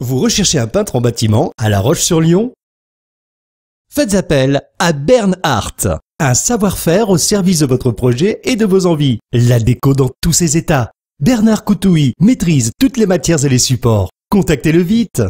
Vous recherchez un peintre en bâtiment à La roche sur lyon Faites appel à Bernhardt, un savoir-faire au service de votre projet et de vos envies. La déco dans tous ses états. Bernard Coutouy maîtrise toutes les matières et les supports. Contactez-le vite